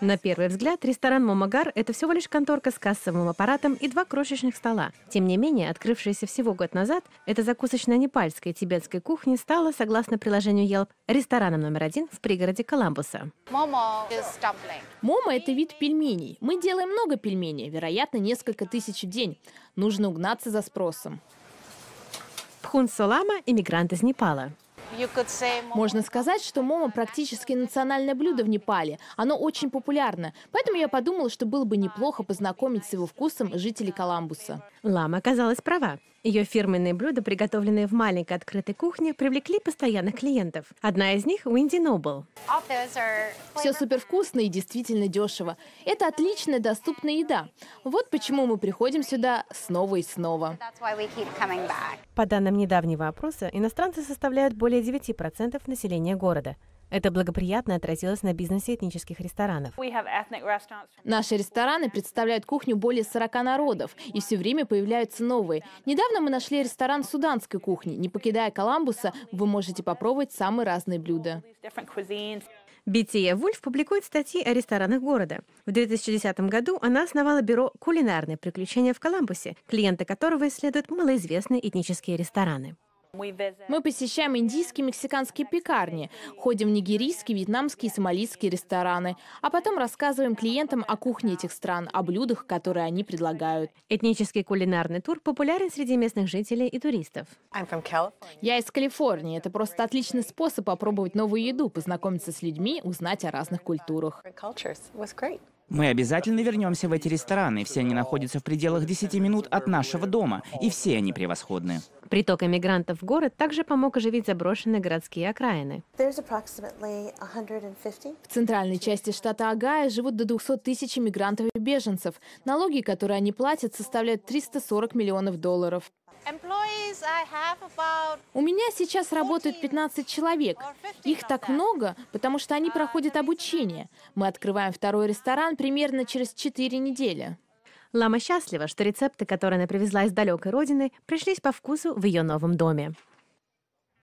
На первый взгляд, ресторан «Момагар» — это всего лишь конторка с кассовым аппаратом и два крошечных стола. Тем не менее, открывшаяся всего год назад, эта закусочная непальской тибетской кухни стала, согласно приложению Yelp, рестораном номер один в пригороде Коламбуса. Мома — это вид пельменей. Мы делаем много пельменей, вероятно, несколько тысяч в день. Нужно угнаться за спросом. Пхун Солама – иммигрант из Непала. Можно сказать, что момо практически национальное блюдо в Непале. Оно очень популярно. Поэтому я подумала, что было бы неплохо познакомить с его вкусом жителей Коламбуса. Лама оказалась права. Ее фирменные блюда, приготовленные в маленькой открытой кухне, привлекли постоянных клиентов. Одна из них – Уинди Нобл. Все супервкусно и действительно дешево. Это отличная доступная еда. Вот почему мы приходим сюда снова и снова. По данным недавнего опроса, иностранцы составляют более более 9% населения города. Это благоприятно отразилось на бизнесе этнических ресторанов. Наши рестораны представляют кухню более 40 народов, и все время появляются новые. Недавно мы нашли ресторан суданской кухни. Не покидая Коламбуса, вы можете попробовать самые разные блюда. Бития Вульф публикует статьи о ресторанах города. В 2010 году она основала бюро «Кулинарные приключения в Коламбусе», клиенты которого исследуют малоизвестные этнические рестораны. Мы посещаем индийские и мексиканские пекарни, ходим в нигерийские, вьетнамские и сомалийские рестораны, а потом рассказываем клиентам о кухне этих стран, о блюдах, которые они предлагают. Этнический кулинарный тур популярен среди местных жителей и туристов. Я из Калифорнии. Это просто отличный способ попробовать новую еду, познакомиться с людьми, узнать о разных культурах. Мы обязательно вернемся в эти рестораны. Все они находятся в пределах 10 минут от нашего дома, и все они превосходны. Приток иммигрантов в город также помог оживить заброшенные городские окраины. В центральной части штата Агая живут до 200 тысяч иммигрантов и беженцев. Налоги, которые они платят, составляют 340 миллионов долларов. У меня сейчас работают 15 человек. Их так много, потому что они проходят uh, обучение. Мы открываем второй ресторан примерно через 4 недели. Лама счастлива, что рецепты, которые она привезла из далекой родины, пришлись по вкусу в ее новом доме.